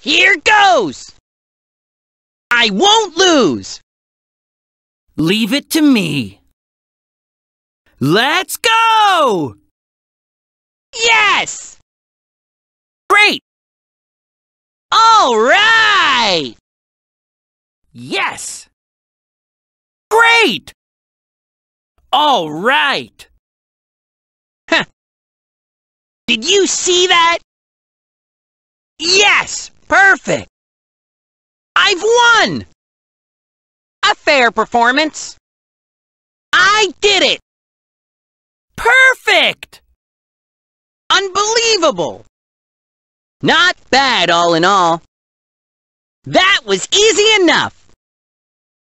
Here goes! I won't lose! Leave it to me. Let's go! Yes! Great! All right! Yes! Great! All right! Did you see that? Yes! Perfect! I've won! A fair performance! I did it! Perfect! Unbelievable! Not bad all in all. That was easy enough!